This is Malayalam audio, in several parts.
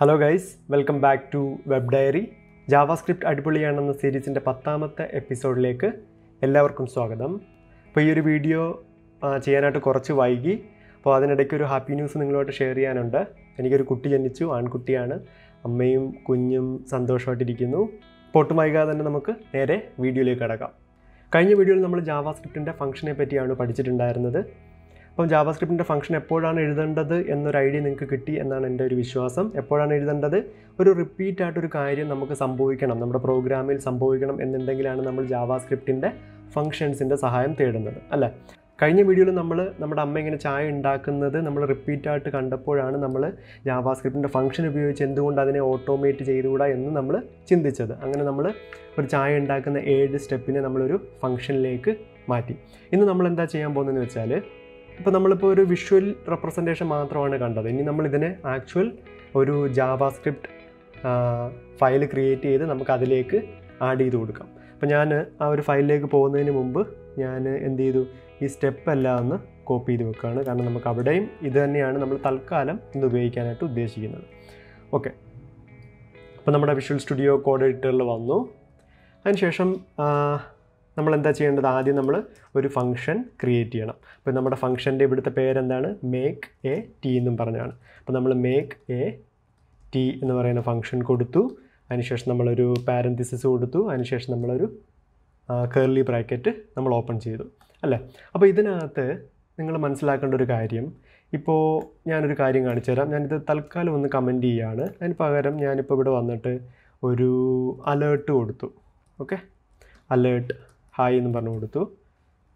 hello guys welcome back to web diary JavaScript അടിപൊളിയാണെന്ന സീരീസിൻ്റെ പത്താമത്തെ എപ്പിസോഡിലേക്ക് എല്ലാവർക്കും സ്വാഗതം അപ്പോൾ ഈ ഒരു വീഡിയോ ചെയ്യാനായിട്ട് കുറച്ച് വൈകി അപ്പോൾ അതിനിടയ്ക്ക് ഒരു ഹാപ്പി ന്യൂസ് നിങ്ങളോട്ട് ഷെയർ ചെയ്യാനുണ്ട് എനിക്കൊരു കുട്ടി ജനിച്ചു ആൺകുട്ടിയാണ് അമ്മയും കുഞ്ഞും സന്തോഷമായിട്ടിരിക്കുന്നു പൊട്ട് വൈകാതെ തന്നെ നമുക്ക് നേരെ വീഡിയോയിലേക്ക് കടക്കാം കഴിഞ്ഞ വീഡിയോയിൽ നമ്മൾ ജാവാസ്ക്രിപ്റ്റിൻ്റെ ഫംഗ്ഷനെ പറ്റിയാണ് പഠിച്ചിട്ടുണ്ടായിരുന്നത് അപ്പം ജാവാ സ്ക്രിപ്റ്റിൻ്റെ ഫംഗ്ഷൻ എപ്പോഴാണ് എഴുതേണ്ടത് എന്നൊരു ഐഡിയ നിങ്ങൾക്ക് കിട്ടി എന്നാണ് എൻ്റെ ഒരു വിശ്വാസം എപ്പോഴാണ് എഴുതേണ്ടത് ഒരു റിപ്പീറ്റ് ആയിട്ടൊരു കാര്യം നമുക്ക് സംഭവിക്കണം നമ്മുടെ പ്രോഗ്രാമിൽ സംഭവിക്കണം എന്നുണ്ടെങ്കിലാണ് നമ്മൾ ജാവാ സ്ക്രിപ്റ്റിൻ്റെ ഫംഗ്ഷൻസിൻ്റെ സഹായം തേടുന്നത് അല്ലേ കഴിഞ്ഞ വീഡിയോയിൽ നമ്മൾ നമ്മുടെ അമ്മ ഇങ്ങനെ ചായ ഉണ്ടാക്കുന്നത് നമ്മൾ റിപ്പീറ്റ് ആയിട്ട് കണ്ടപ്പോഴാണ് നമ്മൾ ജാവാ സ്ക്രിപ്റ്റിൻ്റെ ഫംഗ്ഷൻ ഉപയോഗിച്ച് എന്തുകൊണ്ട് അതിനെ ഓട്ടോമേറ്റ് ചെയ്തുകൂടാ എന്ന് നമ്മൾ ചിന്തിച്ചത് അങ്ങനെ നമ്മൾ ഒരു ചായ ഉണ്ടാക്കുന്ന ഏഴ് സ്റ്റെപ്പിനെ നമ്മളൊരു ഫംഗ്ഷനിലേക്ക് മാറ്റി ഇന്ന് നമ്മൾ എന്താ ചെയ്യാൻ പോകുന്നതെന്ന് വെച്ചാൽ ഇപ്പോൾ നമ്മളിപ്പോൾ ഒരു വിഷ്വൽ റെപ്രസെൻറ്റേഷൻ മാത്രമാണ് കണ്ടത് ഇനി നമ്മൾ ഇതിനെ ആക്ച്വൽ ഒരു ജാവ സ്ക്രിപ്റ്റ് ഫയൽ ക്രിയേറ്റ് ചെയ്ത് നമുക്ക് അതിലേക്ക് ആഡ് ചെയ്ത് കൊടുക്കാം അപ്പോൾ ഞാൻ ആ ഒരു ഫയലിലേക്ക് പോകുന്നതിന് മുമ്പ് ഞാൻ എന്ത് ചെയ്തു ഈ സ്റ്റെപ്പ് എല്ലാം ഒന്ന് കോപ്പി ചെയ്ത് വെക്കുകയാണ് കാരണം നമുക്ക് അവിടെയും ഇത് തന്നെയാണ് നമ്മൾ തൽക്കാലം ഇന്ന് ഉപയോഗിക്കാനായിട്ട് ഉദ്ദേശിക്കുന്നത് ഓക്കെ അപ്പോൾ നമ്മുടെ വിഷ്വൽ സ്റ്റുഡിയോ കോഡ് എഡിറ്ററിൽ വന്നു അതിനുശേഷം നമ്മൾ എന്താ ചെയ്യേണ്ടത് ആദ്യം നമ്മൾ ഒരു ഫംഗ്ഷൻ ക്രിയേറ്റ് ചെയ്യണം അപ്പോൾ നമ്മുടെ ഫംഗ്ഷൻ്റെ ഇവിടുത്തെ പേരെന്താണ് മേക്ക് എ ടി എന്നും പറഞ്ഞാണ് അപ്പോൾ നമ്മൾ മേക്ക് എ ടി എന്ന് പറയുന്ന ഫംഗ്ഷൻ കൊടുത്തു അതിനുശേഷം നമ്മളൊരു പാരന്തിസിസ് കൊടുത്തു അതിനുശേഷം നമ്മളൊരു കേർലി ബ്രാക്കറ്റ് നമ്മൾ ഓപ്പൺ ചെയ്തു അല്ലേ അപ്പോൾ ഇതിനകത്ത് നിങ്ങൾ മനസ്സിലാക്കേണ്ട ഒരു കാര്യം ഇപ്പോൾ ഞാനൊരു കാര്യം കാണിച്ചു തരാം ഞാനിത് തൽക്കാലം ഒന്ന് കമൻറ്റ് ചെയ്യുകയാണ് അതിന് പകരം ഞാനിപ്പോൾ ഇവിടെ വന്നിട്ട് ഒരു അലേർട്ട് കൊടുത്തു ഓക്കെ അലേർട്ട് ഹായ് എന്നും പറഞ്ഞു കൊടുത്തു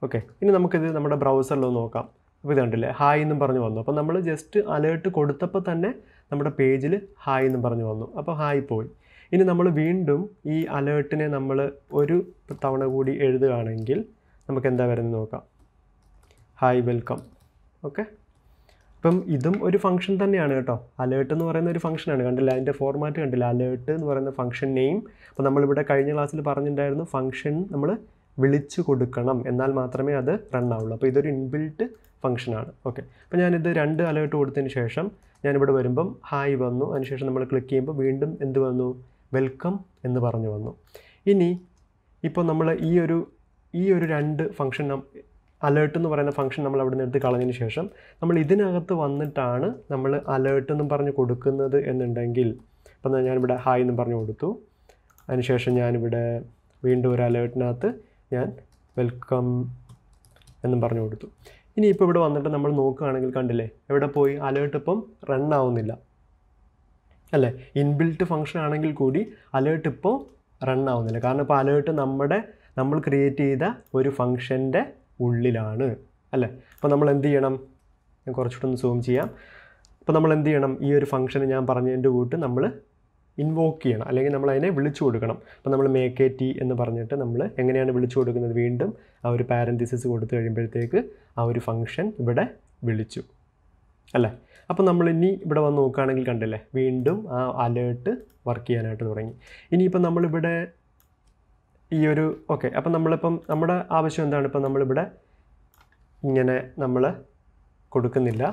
ഓക്കെ ഇനി നമുക്കിത് നമ്മുടെ ബ്രൗസറിൽ നോക്കാം അപ്പോൾ ഇത് കണ്ടില്ലേ ഹായ് എന്നും പറഞ്ഞു വന്നു അപ്പോൾ നമ്മൾ ജസ്റ്റ് അലേർട്ട് കൊടുത്തപ്പോൾ തന്നെ നമ്മുടെ പേജിൽ ഹായ് എന്നും പറഞ്ഞു വന്നു അപ്പോൾ ഹായ് പോയി ഇനി നമ്മൾ വീണ്ടും ഈ അലേർട്ടിനെ നമ്മൾ ഒരു തവണ കൂടി എഴുതുകയാണെങ്കിൽ നമുക്ക് എന്താ വരുന്നത് നോക്കാം ഹായ് വെൽക്കം ഓക്കെ അപ്പം ഇതും ഒരു ഫംഗ്ഷൻ തന്നെയാണ് കേട്ടോ അലേർട്ട് എന്ന് പറയുന്ന ഒരു ഫംഗ്ഷനാണ് കണ്ടില്ല അതിൻ്റെ ഫോർമാറ്റ് കണ്ടില്ല അലേർട്ട് എന്ന് പറയുന്ന ഫംഗ്ഷൻ നെയിം അപ്പോൾ നമ്മളിവിടെ കഴിഞ്ഞ ക്ലാസ്സിൽ പറഞ്ഞിട്ടുണ്ടായിരുന്നു ഫംഗ്ഷൻ നമ്മൾ വിളിച്ചു കൊടുക്കണം എന്നാൽ മാത്രമേ അത് റൺ ആവുള്ളൂ അപ്പോൾ ഇതൊരു ഇൻബിൽറ്റ് ഫംഗ്ഷനാണ് ഓക്കെ അപ്പോൾ ഞാനിത് രണ്ട് അലേർട്ട് കൊടുത്തതിന് ശേഷം ഞാനിവിടെ വരുമ്പം ഹായ് വന്നു അതിനുശേഷം നമ്മൾ ക്ലിക്ക് ചെയ്യുമ്പോൾ വീണ്ടും എന്ത് വന്നു വെൽക്കം എന്ന് പറഞ്ഞു വന്നു ഇനി ഇപ്പോൾ നമ്മൾ ഈ ഒരു ഈ ഒരു രണ്ട് ഫംഗ്ഷൻ അലേർട്ട് എന്ന് പറയുന്ന ഫംഗ്ഷൻ നമ്മൾ അവിടെ നിന്ന് എടുത്ത് കളഞ്ഞതിന് ശേഷം നമ്മൾ ഇതിനകത്ത് വന്നിട്ടാണ് നമ്മൾ അലേർട്ട് എന്നും പറഞ്ഞ് കൊടുക്കുന്നത് എന്നുണ്ടെങ്കിൽ അപ്പം ഞാനിവിടെ ഹായ് എന്നും പറഞ്ഞു കൊടുത്തു അതിനുശേഷം ഞാനിവിടെ വീണ്ടും ഒരു അലേർട്ടിനകത്ത് ഞാൻ വെൽക്കം എന്നും പറഞ്ഞു കൊടുത്തു ഇനി ഇപ്പോൾ ഇവിടെ വന്നിട്ട് നമ്മൾ നോക്കുകയാണെങ്കിൽ കണ്ടില്ലേ എവിടെ പോയി അലേർട്ട് ഇപ്പം റൺ ആവുന്നില്ല അല്ലേ ഇൻബിൽറ്റ് ഫംഗ്ഷൻ ആണെങ്കിൽ കൂടി അലേർട്ട് ഇപ്പോൾ റൺ ആവുന്നില്ല കാരണം ഇപ്പോൾ അലേർട്ട് നമ്മുടെ നമ്മൾ ക്രിയേറ്റ് ചെയ്ത ഒരു ഫംഗ്ഷൻ്റെ ഉള്ളിലാണ് അല്ലേ അപ്പോൾ നമ്മൾ എന്ത് ചെയ്യണം ഞാൻ കുറച്ചുകൂടെ ഒന്ന് സൂം ചെയ്യാം അപ്പോൾ നമ്മൾ എന്ത് ചെയ്യണം ഈ ഒരു ഫംഗ്ഷന് ഞാൻ പറഞ്ഞതിൻ്റെ കൂട്ട് നമ്മൾ ഇൻവോക്ക് ചെയ്യണം അല്ലെങ്കിൽ നമ്മൾ അതിനെ വിളിച്ചു കൊടുക്കണം അപ്പോൾ നമ്മൾ മേക്ക് ടി എന്ന് പറഞ്ഞിട്ട് നമ്മൾ എങ്ങനെയാണ് വിളിച്ചു കൊടുക്കുന്നത് വീണ്ടും ആ ഒരു പാരന്തിസിസ് കൊടുത്തു കഴിയുമ്പോഴത്തേക്ക് ആ ഒരു ഫംഗ്ഷൻ ഇവിടെ വിളിച്ചു അല്ലേ അപ്പോൾ നമ്മൾ ഇനി ഇവിടെ വന്ന് നോക്കുകയാണെങ്കിൽ കണ്ടില്ലേ വീണ്ടും ആ അലേർട്ട് വർക്ക് ചെയ്യാനായിട്ട് തുടങ്ങി ഇനിയിപ്പോൾ നമ്മളിവിടെ ഈ ഒരു ഓക്കെ അപ്പം നമ്മളിപ്പം നമ്മുടെ ആവശ്യം എന്താണ് ഇപ്പം നമ്മളിവിടെ ഇങ്ങനെ നമ്മൾ കൊടുക്കുന്നില്ല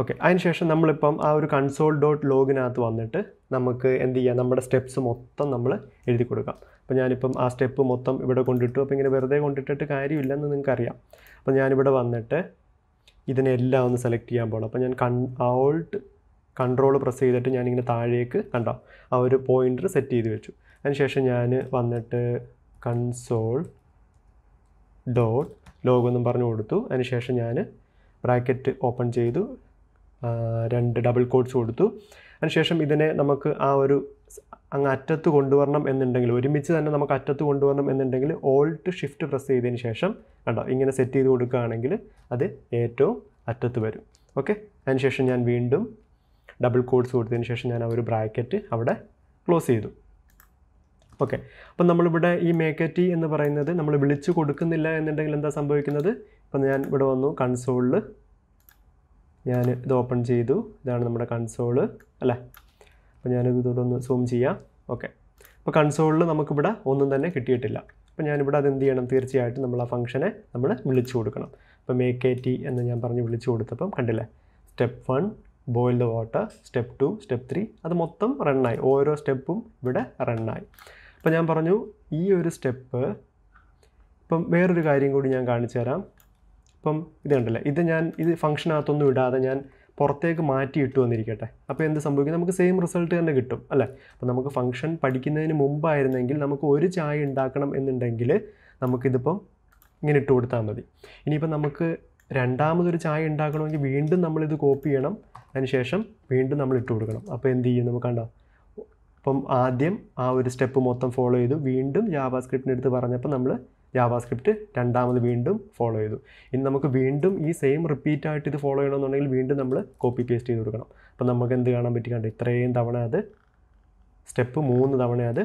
ഓക്കെ അതിനുശേഷം നമ്മളിപ്പം ആ ഒരു കൺസോൾ ഡോട്ട് ലോഗിനകത്ത് വന്നിട്ട് നമുക്ക് എന്ത് ചെയ്യാം നമ്മുടെ സ്റ്റെപ്സ് മൊത്തം നമ്മൾ എഴുതി കൊടുക്കാം അപ്പം ഞാനിപ്പം ആ സ്റ്റെപ്പ് മൊത്തം ഇവിടെ കൊണ്ടിട്ടു അപ്പോൾ ഇങ്ങനെ വെറുതെ കൊണ്ടിട്ടിട്ട് കാര്യമില്ലെന്ന് നിങ്ങൾക്കറിയാം അപ്പം ഞാനിവിടെ വന്നിട്ട് ഇതിനെല്ലാം ഒന്ന് സെലക്ട് ചെയ്യാൻ പോകണം അപ്പം ഞാൻ കൺ ഓൾട്ട് കൺട്രോൾ പ്രസ് ചെയ്തിട്ട് ഞാനിങ്ങനെ താഴേക്ക് കണ്ടോ ആ ഒരു പോയിൻ്റർ സെറ്റ് ചെയ്ത് വെച്ചു അതിനുശേഷം ഞാൻ വന്നിട്ട് കൺസോൾ ഡോട്ട് ലോഗെന്നും പറഞ്ഞു കൊടുത്തു അതിനുശേഷം ഞാൻ ബ്രാക്കറ്റ് ഓപ്പൺ ചെയ്തു രണ്ട് ഡബിൾ കോഡ്സ് കൊടുത്തു അതിനുശേഷം ഇതിനെ നമുക്ക് ആ ഒരു അങ്ങ് അറ്റത്ത് കൊണ്ടുവരണം എന്നുണ്ടെങ്കിൽ ഒരുമിച്ച് തന്നെ നമുക്ക് അറ്റത്ത് കൊണ്ടുവരണം എന്നുണ്ടെങ്കിൽ ഓൾട്ട് ഷിഫ്റ്റ് പ്രസ് ചെയ്തതിന് ശേഷം കണ്ടോ ഇങ്ങനെ സെറ്റ് ചെയ്ത് കൊടുക്കുകയാണെങ്കിൽ അത് ഏറ്റവും അറ്റത്ത് വരും ഓക്കെ അതിനുശേഷം ഞാൻ വീണ്ടും ഡബിൾ കോഡ്സ് കൊടുത്തതിന് ശേഷം ഞാൻ ആ ഒരു ബ്രാക്കറ്റ് അവിടെ ക്ലോസ് ചെയ്തു ഓക്കെ അപ്പം നമ്മളിവിടെ ഈ മേക്കറ്റ് എന്ന് പറയുന്നത് നമ്മൾ വിളിച്ചു കൊടുക്കുന്നില്ല എന്നുണ്ടെങ്കിൽ എന്താ സംഭവിക്കുന്നത് ഇപ്പം ഞാൻ ഇവിടെ വന്നു കൺസോളിൽ ഞാൻ ഇത് ഓപ്പൺ ചെയ്തു ഇതാണ് നമ്മുടെ കൺസോള് അല്ലേ അപ്പോൾ ഞാനിത് ഇതോടെ ഒന്ന് സൂം ചെയ്യാം ഓക്കെ അപ്പോൾ കൺസോളിൽ നമുക്കിവിടെ ഒന്നും തന്നെ കിട്ടിയിട്ടില്ല അപ്പോൾ ഞാനിവിടെ അത് എന്ത് ചെയ്യണം തീർച്ചയായിട്ടും നമ്മൾ ആ ഫംഗ്ഷനെ നമ്മൾ വിളിച്ചു കൊടുക്കണം അപ്പോൾ മേക്ക് എ ടി എന്ന് ഞാൻ പറഞ്ഞ് വിളിച്ചു കൊടുത്തപ്പം കണ്ടില്ലേ step one boil the water step two step three അത് മൊത്തം റണ്ണായി ഓരോ സ്റ്റെപ്പും ഇവിടെ റണ്ണായി അപ്പോൾ ഞാൻ പറഞ്ഞു ഈ ഒരു സ്റ്റെപ്പ് ഇപ്പം വേറൊരു കാര്യം കൂടി ഞാൻ കാണിച്ചു തരാം ഇപ്പം ഇത് കണ്ടല്ലേ ഇത് ഞാൻ ഇത് ഫംഗ്ഷനകത്തൊന്നും ഇടാതെ ഞാൻ പുറത്തേക്ക് മാറ്റി ഇട്ടു വന്നിരിക്കട്ടെ അപ്പോൾ എന്ത് സംഭവിക്കും നമുക്ക് സെയിം റിസൾട്ട് തന്നെ കിട്ടും അല്ലേ അപ്പോൾ നമുക്ക് ഫംഗ്ഷൻ പഠിക്കുന്നതിന് മുമ്പായിരുന്നെങ്കിൽ നമുക്ക് ഒരു ചായ ഉണ്ടാക്കണം എന്നുണ്ടെങ്കിൽ നമുക്കിതിപ്പം ഇങ്ങനെ ഇട്ട് കൊടുത്താൽ മതി ഇനിയിപ്പം നമുക്ക് രണ്ടാമതൊരു ചായ ഉണ്ടാക്കണമെങ്കിൽ വീണ്ടും നമ്മളിത് കോപ്പി ചെയ്യണം അതിനുശേഷം വീണ്ടും നമ്മൾ ഇട്ട് കൊടുക്കണം അപ്പോൾ എന്ത് ചെയ്യും നമുക്ക് കണ്ടോ ഇപ്പം ആദ്യം ആ ഒരു സ്റ്റെപ്പ് മൊത്തം ഫോളോ ചെയ്തു വീണ്ടും ജാവാസ്ക്രിപ്റ്റിൻ്റെ അടുത്ത് പറഞ്ഞപ്പോൾ നമ്മൾ ജാവാ സ്ക്രിപ്റ്റ് രണ്ടാമത് വീണ്ടും ഫോളോ ചെയ്തു ഇനി നമുക്ക് വീണ്ടും ഈ സെയിം റിപ്പീറ്റ് ആയിട്ട് ഇത് ഫോളോ ചെയ്യണമെന്നുണ്ടെങ്കിൽ വീണ്ടും നമ്മൾ കോപ്പി പേസ്റ്റ് ചെയ്ത് കൊടുക്കണം അപ്പോൾ നമുക്ക് എന്ത് കാണാൻ പറ്റി കണ്ടു ഇത്രയും തവണ അത് സ്റ്റെപ്പ് മൂന്ന് തവണ അത്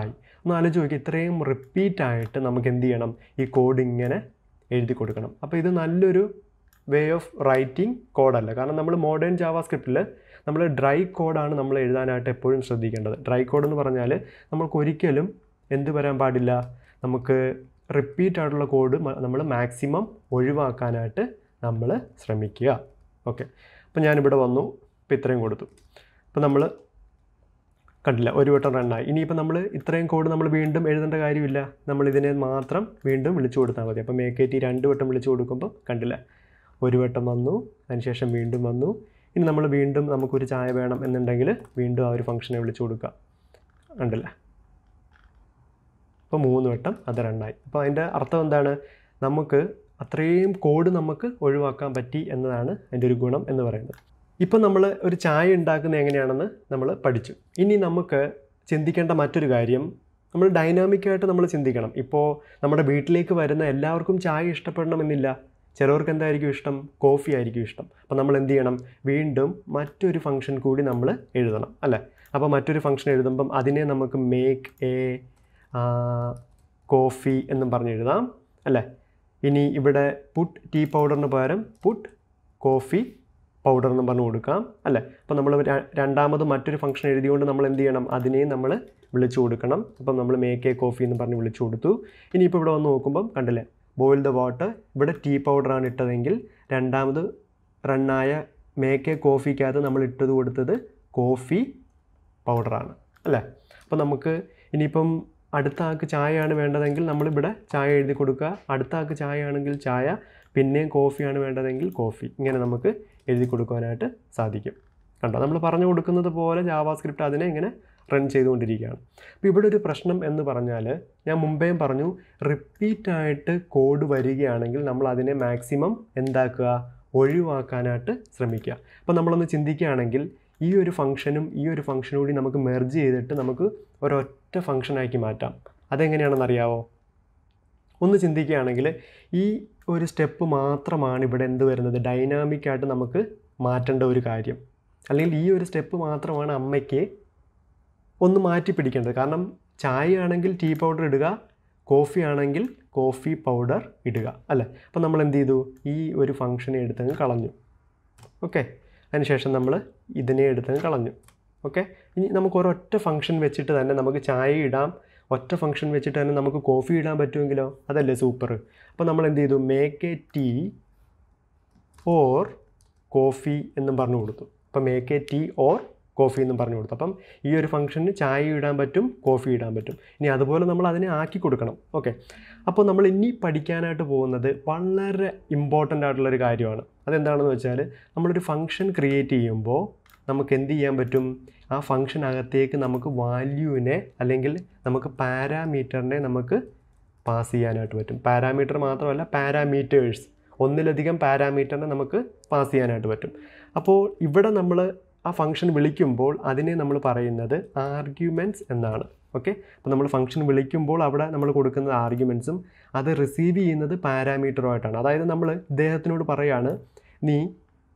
ആയി ഒന്ന് ആലോചിച്ച് നോക്കി ഇത്രയും റിപ്പീറ്റ് ആയിട്ട് നമുക്ക് എന്ത് ചെയ്യണം ഈ കോഡ് ഇങ്ങനെ എഴുതി കൊടുക്കണം അപ്പോൾ ഇത് നല്ലൊരു വേ ഓഫ് റൈറ്റിംഗ് കോഡല്ല കാരണം നമ്മൾ മോഡേൺ ജാവാ സ്ക്രിപ്റ്റിൽ നമ്മൾ ഡ്രൈ കോഡാണ് നമ്മൾ എഴുതാനായിട്ട് എപ്പോഴും ശ്രദ്ധിക്കേണ്ടത് ഡ്രൈ കോഡ് എന്ന് പറഞ്ഞാൽ നമുക്ക് ഒരിക്കലും എന്ത് വരാൻ പാടില്ല നമുക്ക് റിപ്പീറ്റ് ആയിട്ടുള്ള കോഡ് നമ്മൾ മാക്സിമം ഒഴിവാക്കാനായിട്ട് നമ്മൾ ശ്രമിക്കുക ഓക്കെ അപ്പോൾ ഞാനിവിടെ വന്നു ഇപ്പോൾ ഇത്രയും കൊടുത്തു അപ്പോൾ നമ്മൾ കണ്ടില്ല ഒരു വട്ടം റണ്ണായി ഇനിയിപ്പോൾ നമ്മൾ ഇത്രയും കോഡ് നമ്മൾ വീണ്ടും എഴുതേണ്ട കാര്യമില്ല നമ്മൾ ഇതിനെ മാത്രം വീണ്ടും വിളിച്ചു കൊടുത്താൽ മതി അപ്പോൾ മേക്കേറ്റി രണ്ട് വട്ടം വിളിച്ചു കൊടുക്കുമ്പോൾ കണ്ടില്ല ഒരു വട്ടം വന്നു അതിനുശേഷം വീണ്ടും വന്നു ഇനി നമ്മൾ വീണ്ടും നമുക്കൊരു ചായ വേണം എന്നുണ്ടെങ്കിൽ വീണ്ടും ആ ഒരു ഫംഗ്ഷനെ വിളിച്ചു കൊടുക്കുക കണ്ടില്ല അപ്പോൾ മൂന്ന് വട്ടം അത് റണ്ണായി അപ്പോൾ അതിൻ്റെ അർത്ഥം എന്താണ് നമുക്ക് അത്രയും കോഡ് നമുക്ക് ഒഴിവാക്കാൻ പറ്റി എന്നതാണ് അതിൻ്റെ ഒരു ഗുണം എന്ന് പറയുന്നത് ഇപ്പം നമ്മൾ ഒരു ചായ ഉണ്ടാക്കുന്നത് എങ്ങനെയാണെന്ന് നമ്മൾ പഠിച്ചു ഇനി നമുക്ക് ചിന്തിക്കേണ്ട മറ്റൊരു കാര്യം നമ്മൾ ഡൈനാമിക്കായിട്ട് നമ്മൾ ചിന്തിക്കണം ഇപ്പോൾ നമ്മുടെ വീട്ടിലേക്ക് വരുന്ന എല്ലാവർക്കും ചായ ഇഷ്ടപ്പെടണമെന്നില്ല ചിലവർക്ക് എന്തായിരിക്കും ഇഷ്ടം കോഫി ആയിരിക്കും ഇഷ്ടം അപ്പോൾ നമ്മൾ എന്ത് ചെയ്യണം വീണ്ടും മറ്റൊരു ഫംഗ്ഷൻ കൂടി നമ്മൾ എഴുതണം അല്ലേ അപ്പോൾ മറ്റൊരു ഫംഗ്ഷൻ എഴുതുമ്പം അതിനെ നമുക്ക് മേക്ക് എ കോഫി എന്നും പറഞ്ഞു എഴുതാം അല്ലേ ഇനി ഇവിടെ പുട്ട് ടീ പൗഡറിന് പകരം പുട്ട് കോഫി പൗഡർ എന്ന് പറഞ്ഞ് കൊടുക്കാം അല്ലേ അപ്പം നമ്മൾ രണ്ടാമത് മറ്റൊരു ഫംഗ്ഷൻ എഴുതിയുകൊണ്ട് നമ്മൾ എന്ത് ചെയ്യണം അതിനെയും നമ്മൾ വിളിച്ചു കൊടുക്കണം അപ്പം നമ്മൾ മേക്ക് എ കോഫി എന്ന് പറഞ്ഞ് വിളിച്ചു കൊടുത്തു ഇനിയിപ്പോൾ ഇവിടെ വന്ന് നോക്കുമ്പം കണ്ടില്ലേ ബോയിൽ ദ വാട്ടർ ഇവിടെ ടീ പൗഡറാണ് ഇട്ടതെങ്കിൽ രണ്ടാമത് റണ്ണായ മേക്ക് എ കോഫിക്കകത്ത് നമ്മൾ ഇട്ടത് കൊടുത്തത് കോഫി പൗഡറാണ് അല്ലേ അപ്പം നമുക്ക് ഇനിയിപ്പം അടുത്ത ആൾക്ക് ചായയാണ് വേണ്ടതെങ്കിൽ നമ്മളിവിടെ ചായ എഴുതി കൊടുക്കുക അടുത്ത ആൾക്ക് ചായയാണെങ്കിൽ ചായ പിന്നെയും കോഫിയാണ് വേണ്ടതെങ്കിൽ കോഫി ഇങ്ങനെ നമുക്ക് എഴുതി കൊടുക്കുവാനായിട്ട് സാധിക്കും കണ്ടോ നമ്മൾ പറഞ്ഞു കൊടുക്കുന്നത് പോലെ ജാവാസ്ക്രിപ്റ്റ് അതിനെ ഇങ്ങനെ റൺ ചെയ്തുകൊണ്ടിരിക്കുകയാണ് അപ്പോൾ ഇവിടെ ഒരു പ്രശ്നം എന്ന് പറഞ്ഞാൽ ഞാൻ മുമ്പേയും പറഞ്ഞു റിപ്പീറ്റായിട്ട് കോഡ് വരികയാണെങ്കിൽ നമ്മൾ അതിനെ മാക്സിമം എന്താക്കുക ഒഴിവാക്കാനായിട്ട് ശ്രമിക്കുക അപ്പോൾ നമ്മളൊന്ന് ചിന്തിക്കുകയാണെങ്കിൽ ഈ ഒരു ഫംഗ്ഷനും ഈ ഒരു ഫംഗ്ഷനും കൂടി നമുക്ക് മെർജ് ചെയ്തിട്ട് നമുക്ക് ഒരൊറ്റ ഫംഗ്ഷനാക്കി മാറ്റാം അതെങ്ങനെയാണെന്നറിയാവോ ഒന്ന് ചിന്തിക്കുകയാണെങ്കിൽ ഈ ഒരു സ്റ്റെപ്പ് മാത്രമാണ് ഇവിടെ എന്ത് വരുന്നത് ഡൈനാമിക്കായിട്ട് നമുക്ക് മാറ്റേണ്ട ഒരു കാര്യം അല്ലെങ്കിൽ ഈ ഒരു സ്റ്റെപ്പ് മാത്രമാണ് അമ്മയ്ക്ക് ഒന്ന് മാറ്റി പിടിക്കേണ്ടത് കാരണം ചായ ആണെങ്കിൽ ടീ പൗഡർ ഇടുക കോഫി ആണെങ്കിൽ കോഫി പൗഡർ ഇടുക അല്ലേ അപ്പം നമ്മൾ എന്ത് ചെയ്തു ഈ ഒരു ഫംഗ്ഷനെ എടുത്തങ്ങ് കളഞ്ഞു ഓക്കെ അതിനുശേഷം നമ്മൾ ഇതിനെ എടുത്ത് കളഞ്ഞു ഓക്കെ ഇനി നമുക്ക് ഒരൊറ്റ ഫംഗ്ഷൻ വെച്ചിട്ട് തന്നെ നമുക്ക് ചായ ഇടാം ഒറ്റ ഫംഗ്ഷൻ വെച്ചിട്ട് തന്നെ നമുക്ക് കോഫി ഇടാൻ പറ്റുമെങ്കിലോ അതല്ലേ സൂപ്പർ അപ്പോൾ നമ്മൾ എന്ത് ചെയ്തു make a tea or coffee എന്നും പറഞ്ഞു കൊടുത്തു അപ്പോൾ make a tea or coffee എന്നും പറഞ്ഞു കൊടുത്തു അപ്പം ഈ ഒരു ഫംഗ്ഷന് ചായ ഇടാൻ പറ്റും കോഫി ഇടാൻ പറ്റും ഇനി അതുപോലെ നമ്മൾ അതിനെ ആക്കി കൊടുക്കണം ഓക്കെ അപ്പോൾ നമ്മൾ ഇനി പഠിക്കാനായിട്ട് പോകുന്നത് വളരെ ഇമ്പോർട്ടൻ്റ് ആയിട്ടുള്ളൊരു കാര്യമാണ് അതെന്താണെന്ന് വെച്ചാൽ നമ്മളൊരു ഫംഗ്ഷൻ ക്രിയേറ്റ് ചെയ്യുമ്പോൾ നമുക്ക് എന്ത് ചെയ്യാൻ പറ്റും ആ അകത്തേക്ക് നമുക്ക് വാല്യൂവിനെ അല്ലെങ്കിൽ നമുക്ക് പാരാമീറ്ററിനെ നമുക്ക് പാസ് ചെയ്യാനായിട്ട് പറ്റും പാരാമീറ്റർ മാത്രമല്ല പാരാമീറ്റേഴ്സ് ഒന്നിലധികം പാരാമീറ്ററിനെ നമുക്ക് പാസ് ചെയ്യാനായിട്ട് പറ്റും അപ്പോൾ ഇവിടെ നമ്മൾ ആ ഫംഗ്ഷൻ വിളിക്കുമ്പോൾ അതിനെ നമ്മൾ പറയുന്നത് ആർഗ്യുമെൻറ്റ്സ് എന്നാണ് ഓക്കെ അപ്പോൾ നമ്മൾ ഫംഗ്ഷൻ വിളിക്കുമ്പോൾ അവിടെ നമ്മൾ കൊടുക്കുന്ന ആർഗ്യുമെൻറ്റ്സും അത് റിസീവ് ചെയ്യുന്നത് പാരാമീറ്ററുമായിട്ടാണ് അതായത് നമ്മൾ ഇദ്ദേഹത്തിനോട് പറയുകയാണ് നീ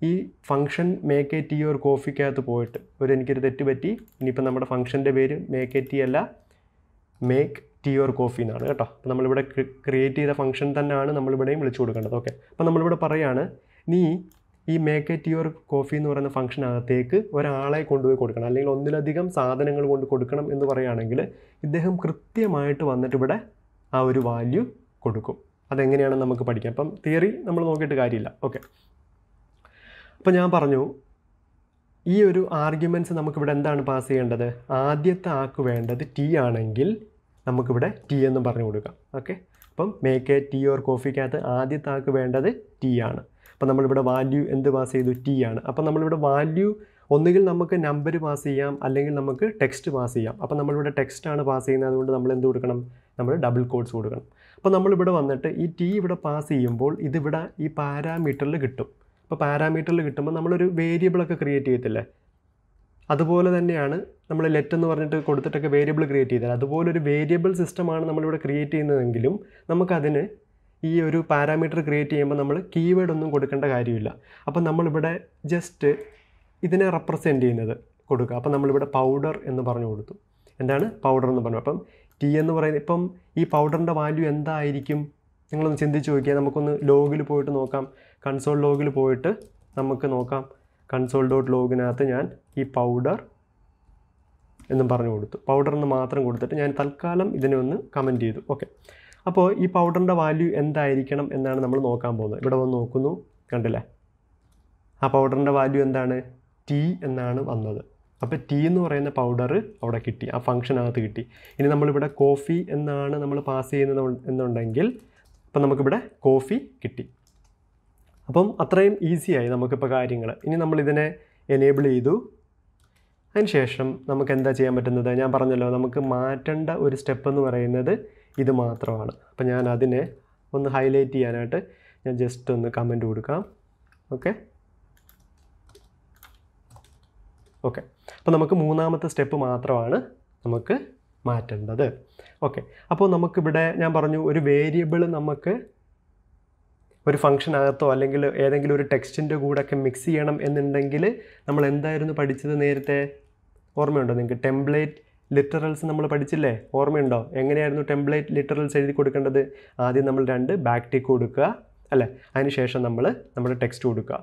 ഈ ഫംഗ്ഷൻ മേക്ക് എ ഒരു കോഫിക്കകത്ത് പോയിട്ട് ഒരു എനിക്കൊരു തെറ്റ് പറ്റി ഇനിയിപ്പോൾ നമ്മുടെ ഫംഗ്ഷൻ്റെ പേര് മേക്ക് എ ടീ അല്ല മേക്ക് ടീ ഓർ കോഫി എന്നാണ് കേട്ടോ അപ്പോൾ നമ്മളിവിടെ ക്രിയേറ്റ് ചെയ്ത ഫംഗ്ഷൻ തന്നെയാണ് നമ്മളിവിടെയും വിളിച്ചു കൊടുക്കേണ്ടത് ഓക്കെ അപ്പോൾ നമ്മളിവിടെ പറയുകയാണ് നീ ഈ മേക്ക് ഇറ്റ് യുവർ കോഫി എന്ന് പറയുന്ന ഫംഗ്ഷനകത്തേക്ക് ഒരാളെ കൊണ്ടുപോയി കൊടുക്കണം അല്ലെങ്കിൽ ഒന്നിലധികം സാധനങ്ങൾ കൊണ്ട് കൊടുക്കണം എന്ന് പറയുകയാണെങ്കിൽ ഇദ്ദേഹം കൃത്യമായിട്ട് വന്നിട്ട് ഇവിടെ ആ ഒരു വാല്യൂ കൊടുക്കും അതെങ്ങനെയാണ് നമുക്ക് പഠിക്കാം അപ്പം തിയറി നമ്മൾ നോക്കിയിട്ട് കാര്യമില്ല ഓക്കെ അപ്പം ഞാൻ പറഞ്ഞു ഈ ഒരു ആർഗ്യുമെൻറ്റ്സ് നമുക്കിവിടെ എന്താണ് പാസ് ചെയ്യേണ്ടത് ആദ്യത്തെ ആക്ക് വേണ്ടത് ടീ ആണെങ്കിൽ നമുക്കിവിടെ ടീ എന്നും പറഞ്ഞു കൊടുക്കാം ഓക്കെ അപ്പം മേക്ക് എ ടീ ഓർ കോഫിക്കകത്ത് ആദ്യത്തെ ആക്ക് വേണ്ടത് ടീ ആണ് അപ്പോൾ നമ്മളിവിടെ വാല്യൂ എന്ത് പാസ് ചെയ്തു ടി ആണ് അപ്പോൾ നമ്മളിവിടെ വാല്യൂ ഒന്നുകിൽ നമുക്ക് നമ്പർ പാസ് ചെയ്യാം അല്ലെങ്കിൽ നമുക്ക് ടെക്സ്റ്റ് പാസ് ചെയ്യാം അപ്പോൾ നമ്മളിവിടെ ആണ് പാസ് ചെയ്യുന്നത് അതുകൊണ്ട് നമ്മൾ എന്ത് കൊടുക്കണം നമ്മൾ ഡബിൾ കോഡ്സ് കൊടുക്കണം അപ്പോൾ നമ്മളിവിടെ വന്നിട്ട് ഈ ടി ഇവിടെ പാസ് ചെയ്യുമ്പോൾ ഇതിവിടെ ഈ പാരാമീറ്ററിൽ കിട്ടും അപ്പോൾ പാരാമീറ്ററിൽ കിട്ടുമ്പോൾ നമ്മളൊരു വേരിയബിളൊക്കെ ക്രിയേറ്റ് ചെയ്യത്തില്ലേ അതുപോലെ തന്നെയാണ് നമ്മൾ ലെറ്റ് എന്ന് പറഞ്ഞിട്ട് കൊടുത്തിട്ടൊക്കെ വേരിയബിൾ ക്രിയേറ്റ് അതുപോലെ അതുപോലൊരു വേരിയബിൾ സിസ്റ്റമാണ് നമ്മളിവിടെ ക്രിയേറ്റ് ചെയ്യുന്നതെങ്കിലും നമുക്കതിന് ഈ ഒരു പാരാമീറ്റർ ക്രിയേറ്റ് ചെയ്യുമ്പോൾ നമ്മൾ കീവേഡ് ഒന്നും കൊടുക്കേണ്ട കാര്യമില്ല അപ്പോൾ നമ്മളിവിടെ ജസ്റ്റ് ഇതിനെ റെപ്രസെൻ്റ് ചെയ്യുന്നത് കൊടുക്കുക അപ്പോൾ നമ്മളിവിടെ പൗഡർ എന്ന് പറഞ്ഞു കൊടുത്തു എന്താണ് പൗഡർ എന്ന് പറഞ്ഞു അപ്പം ടി എന്ന് പറയുന്നത് ഇപ്പം ഈ പൗഡറിൻ്റെ വാല്യൂ എന്തായിരിക്കും നിങ്ങളൊന്ന് ചിന്തിച്ച് നോക്കിയാൽ നമുക്കൊന്ന് ലോഗിൽ പോയിട്ട് നോക്കാം കൺസോൾ ലോഗിൽ പോയിട്ട് നമുക്ക് നോക്കാം കൺസോൾ ഡോട്ട് ലോഗിനകത്ത് ഞാൻ ഈ പൗഡർ എന്നും പറഞ്ഞു കൊടുത്തു പൗഡർ എന്ന് മാത്രം കൊടുത്തിട്ട് ഞാൻ തൽക്കാലം ഇതിനെ ഒന്ന് കമൻറ്റ് ചെയ്തു ഓക്കെ അപ്പോൾ ഈ പൗഡറിൻ്റെ വാല്യൂ എന്തായിരിക്കണം എന്നാണ് നമ്മൾ നോക്കാൻ പോകുന്നത് ഇവിടെ വന്ന് നോക്കുന്നു കണ്ടില്ലേ ആ പൗഡറിൻ്റെ വാല്യൂ എന്താണ് ടി എന്നാണ് വന്നത് അപ്പോൾ ടി എന്ന് പറയുന്ന പൗഡർ അവിടെ കിട്ടി ആ ഫംഗ്ഷനകത്ത് കിട്ടി ഇനി നമ്മളിവിടെ കോഫി എന്നാണ് നമ്മൾ പാസ് ചെയ്യുന്നത് എന്നുണ്ടെങ്കിൽ അപ്പം നമുക്കിവിടെ കോഫി കിട്ടി അപ്പം അത്രയും ഈസിയായി നമുക്കിപ്പോൾ കാര്യങ്ങൾ ഇനി നമ്മളിതിനെ എനേബിൾ ചെയ്തു അതിന് ശേഷം നമുക്ക് എന്താ ചെയ്യാൻ പറ്റുന്നത് ഞാൻ പറഞ്ഞല്ലോ നമുക്ക് മാറ്റേണ്ട ഒരു സ്റ്റെപ്പ് എന്ന് പറയുന്നത് ഇത് മാത്രമാണ് അപ്പോൾ ഞാൻ അതിനെ ഒന്ന് ഹൈലൈറ്റ് ചെയ്യാനായിട്ട് ഞാൻ ജസ്റ്റ് ഒന്ന് കമൻറ്റ് കൊടുക്കാം ഓക്കെ ഓക്കെ അപ്പോൾ നമുക്ക് മൂന്നാമത്തെ സ്റ്റെപ്പ് മാത്രമാണ് നമുക്ക് മാറ്റേണ്ടത് ഓക്കെ അപ്പോൾ നമുക്കിവിടെ ഞാൻ പറഞ്ഞു ഒരു വേരിയബിൾ നമുക്ക് ഒരു ഫംഗ്ഷനകത്തോ അല്ലെങ്കിൽ ഏതെങ്കിലും ഒരു ടെക്സ്റ്റിൻ്റെ കൂടെ ഒക്കെ മിക്സ് ചെയ്യണം എന്നുണ്ടെങ്കിൽ നമ്മൾ എന്തായിരുന്നു പഠിച്ചത് നേരത്തെ ഓർമ്മയുണ്ടോ നിങ്ങൾക്ക് ടെംപ്ലേറ്റ് ലിറ്ററൽസ് നമ്മൾ പഠിച്ചില്ലേ ഓർമ്മയുണ്ടോ എങ്ങനെയായിരുന്നു ടെംപ്ലേറ്റ് ലിറ്ററൽസ് എഴുതി കൊടുക്കേണ്ടത് ആദ്യം നമ്മൾ രണ്ട് ബാക്ക് ടിക്ക് കൊടുക്കുക അല്ലേ അതിനുശേഷം നമ്മൾ നമ്മുടെ ടെക്സ്റ്റ് കൊടുക്കുക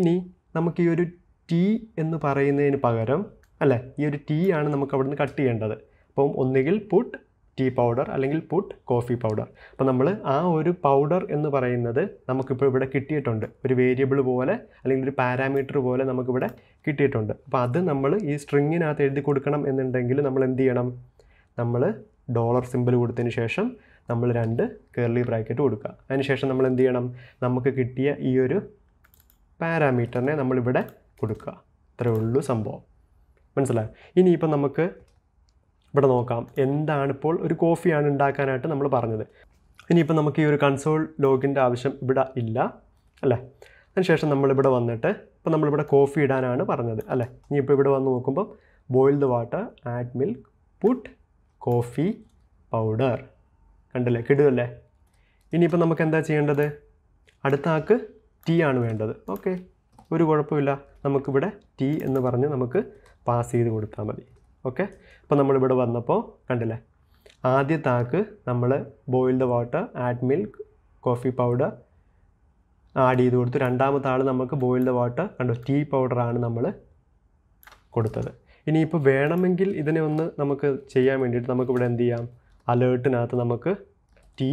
ഇനി നമുക്ക് ഈ ഒരു ടി എന്ന് പറയുന്നതിന് പകരം അല്ലേ ഈ ഒരു ടി ആണ് നമുക്ക് അവിടുന്ന് കട്ട് ചെയ്യേണ്ടത് അപ്പം ഒന്നുകിൽ പുട്ട് ടീ പൗഡർ അല്ലെങ്കിൽ പുട്ട് കോഫി പൗഡർ അപ്പോൾ നമ്മൾ ആ ഒരു പൗഡർ എന്ന് പറയുന്നത് നമുക്കിപ്പോൾ ഇവിടെ കിട്ടിയിട്ടുണ്ട് ഒരു വേരിയബിൾ പോലെ അല്ലെങ്കിൽ ഒരു പാരാമീറ്റർ പോലെ നമുക്കിവിടെ കിട്ടിയിട്ടുണ്ട് അപ്പോൾ അത് നമ്മൾ ഈ സ്ട്രിങ്ങിനകത്ത് എഴുതി കൊടുക്കണം എന്നുണ്ടെങ്കിൽ നമ്മൾ എന്ത് ചെയ്യണം നമ്മൾ ഡോളർ സിമ്പിൾ കൊടുത്തതിന് ശേഷം നമ്മൾ രണ്ട് കേർലി ബ്രാക്കറ്റ് കൊടുക്കുക അതിനുശേഷം നമ്മൾ എന്ത് ചെയ്യണം നമുക്ക് കിട്ടിയ ഈ ഒരു പാരാമീറ്ററിനെ നമ്മളിവിടെ കൊടുക്കുക അത്രയേ ഉള്ളൂ സംഭവം മനസ്സിലായി ഇനിയിപ്പോൾ നമുക്ക് ഇവിടെ നോക്കാം എന്താണ് ഇപ്പോൾ ഒരു കോഫിയാണ് ഉണ്ടാക്കാനായിട്ട് നമ്മൾ പറഞ്ഞത് ഇനിയിപ്പോൾ നമുക്ക് ഈ ഒരു കൺസോൾ ലോഗിൻ്റെ ആവശ്യം ഇവിടെ ഇല്ല അല്ലേ അതിനുശേഷം നമ്മളിവിടെ വന്നിട്ട് ഇപ്പോൾ നമ്മളിവിടെ കോഫി ഇടാനാണ് പറഞ്ഞത് അല്ലേ ഇനിയിപ്പോൾ ഇവിടെ വന്ന് നോക്കുമ്പോൾ boiled water add milk put coffee powder കണ്ടല്ലേ കിടുവല്ലേ ഇനിയിപ്പോൾ നമുക്ക് എന്താ ചെയ്യേണ്ടത് അടുത്ത ആൾക്ക് ടീ ആണ് വേണ്ടത് ഓക്കെ ഒരു കുഴപ്പമില്ല നമുക്കിവിടെ ടീ എന്ന് പറഞ്ഞ് നമുക്ക് പാസ് ചെയ്ത് കൊടുത്താൽ മതി ഓക്കെ അപ്പോൾ നമ്മളിവിടെ വന്നപ്പോൾ കണ്ടില്ലേ ആദ്യ താക്ക് നമ്മൾ boiled water add milk coffee powder add ചെയ്ത് കൊടുത്തു രണ്ടാമത്തെ ആൾ നമുക്ക് ബോയിൽഡ് വാട്ടർ കണ്ടോ ടീ പൗഡറാണ് നമ്മൾ കൊടുത്തത് ഇനിയിപ്പോൾ വേണമെങ്കിൽ ഇതിനെ ഒന്ന് നമുക്ക് ചെയ്യാൻ വേണ്ടിയിട്ട് നമുക്കിവിടെ എന്ത് ചെയ്യാം അലേർട്ടിനകത്ത് നമുക്ക് ടീ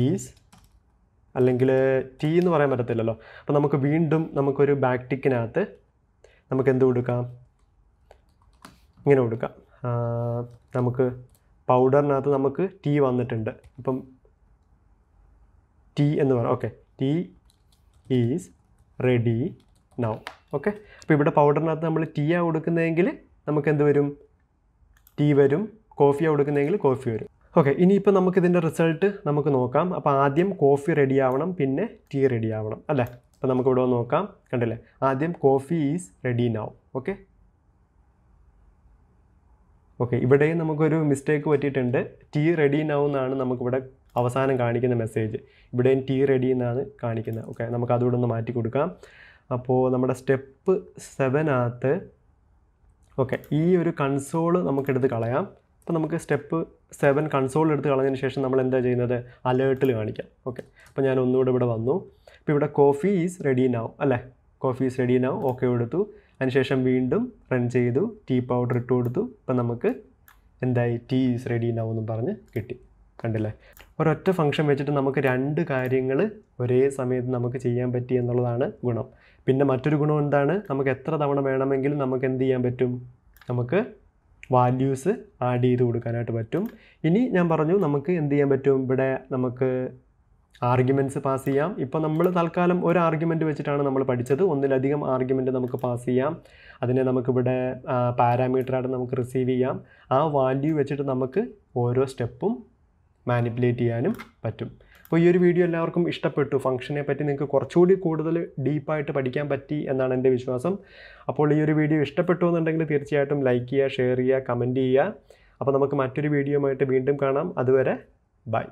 ഈസ് അല്ലെങ്കിൽ ടീ എന്ന് പറയാൻ പറ്റത്തില്ലല്ലോ അപ്പോൾ നമുക്ക് വീണ്ടും നമുക്കൊരു ബാക്ടിക്കിനകത്ത് നമുക്ക് എന്ത് കൊടുക്കാം ഇങ്ങനെ കൊടുക്കാം നമുക്ക് പൗഡറിനകത്ത് നമുക്ക് ടീ വന്നിട്ടുണ്ട് ഇപ്പം ടീ എന്ന് പറയാം okay tea is ready now okay അപ്പോൾ ഇവിടെ പൗഡറിനകത്ത് നമ്മൾ ടീയാണ് കൊടുക്കുന്നതെങ്കിൽ നമുക്ക് എന്ത് വരും ടീ വരും കോഫിയാണ് കൊടുക്കുന്നതെങ്കിൽ കോഫി വരും ഓക്കെ ഇനിയിപ്പോൾ നമുക്കിതിൻ്റെ റിസൾട്ട് നമുക്ക് നോക്കാം അപ്പോൾ ആദ്യം കോഫി റെഡി ആവണം പിന്നെ ടീ റെഡി ആവണം അല്ലേ അപ്പോൾ നമുക്കിവിടെ നോക്കാം കണ്ടില്ലേ ആദ്യം coffee is ready now okay okay ഇവിടെയും നമുക്കൊരു മിസ്റ്റേക്ക് പറ്റിയിട്ടുണ്ട് ടി റെഡി നൗ എന്നാണ് നമുക്കിവിടെ അവസാനം കാണിക്കുന്ന മെസ്സേജ് ഇവിടെയും ടി റെഡി എന്നാണ് കാണിക്കുന്നത് ഓക്കെ നമുക്ക് അതുകൂടെ ഒന്ന് മാറ്റി കൊടുക്കാം അപ്പോൾ നമ്മുടെ സ്റ്റെപ്പ് സെവനകത്ത് ഓക്കെ ഈ ഒരു കൺസോൾ നമുക്കെടുത്ത് കളയാം അപ്പോൾ നമുക്ക് സ്റ്റെപ്പ് സെവൻ കൺസോൾ എടുത്ത് കളഞ്ഞതിന് ശേഷം നമ്മൾ എന്താ ചെയ്യുന്നത് അലേർട്ടിൽ കാണിക്കാം ഓക്കെ അപ്പോൾ ഞാൻ ഒന്നുകൂടെ ഇവിടെ വന്നു അപ്പോൾ ഇവിടെ കോഫി ഈസ് റെഡി നാവും അല്ലേ കോഫി ഈസ് റെഡി നാവും ഓക്കെ കൊടുത്തു അതിനുശേഷം വീണ്ടും റൺ ചെയ്തു ടീ പൗഡർ ഇട്ട് കൊടുത്തു അപ്പം നമുക്ക് എന്തായി ടീ ഈസ് റെഡി നൗ എന്ന് പറഞ്ഞ് കിട്ടി കണ്ടില്ലേ ഒരൊറ്റ ഫംഗ്ഷൻ വെച്ചിട്ട് നമുക്ക് രണ്ട് കാര്യങ്ങൾ ഒരേ സമയത്ത് നമുക്ക് ചെയ്യാൻ പറ്റി എന്നുള്ളതാണ് ഗുണം പിന്നെ മറ്റൊരു ഗുണം എന്താണ് നമുക്ക് എത്ര തവണ വേണമെങ്കിലും നമുക്ക് എന്ത് ചെയ്യാൻ പറ്റും നമുക്ക് വാല്യൂസ് ആഡ് ചെയ്ത് കൊടുക്കാനായിട്ട് പറ്റും ഇനി ഞാൻ പറഞ്ഞു നമുക്ക് എന്ത് ചെയ്യാൻ പറ്റും ഇവിടെ നമുക്ക് ആർഗ്യുമെൻറ്റ്സ് പാസ് ചെയ്യാം ഇപ്പോൾ നമ്മൾ തൽക്കാലം ഒരു ആർഗ്യുമെൻറ്റ് വെച്ചിട്ടാണ് നമ്മൾ പഠിച്ചത് ഒന്നിലധികം ആർഗ്യുമെൻറ്റ് നമുക്ക് പാസ് ചെയ്യാം അതിനെ നമുക്കിവിടെ പാരാമീറ്ററായിട്ട് നമുക്ക് റിസീവ് ചെയ്യാം ആ വാല്യൂ വെച്ചിട്ട് നമുക്ക് ഓരോ സ്റ്റെപ്പും മാനിപ്പുലേറ്റ് ചെയ്യാനും പറ്റും അപ്പോൾ ഈ ഒരു വീഡിയോ എല്ലാവർക്കും ഇഷ്ടപ്പെട്ടു ഫംഗ്ഷനെ പറ്റി നിങ്ങൾക്ക് കുറച്ചുകൂടി കൂടുതൽ ഡീപ്പായിട്ട് പഠിക്കാൻ പറ്റി എന്നാണ് എൻ്റെ വിശ്വാസം അപ്പോൾ ഈ ഒരു വീഡിയോ ഇഷ്ടപ്പെട്ടു എന്നുണ്ടെങ്കിൽ തീർച്ചയായിട്ടും ലൈക്ക് ചെയ്യുക ഷെയർ ചെയ്യുക കമൻറ്റ് ചെയ്യുക അപ്പോൾ നമുക്ക് മറ്റൊരു വീഡിയോ വീണ്ടും കാണാം അതുവരെ ബൈ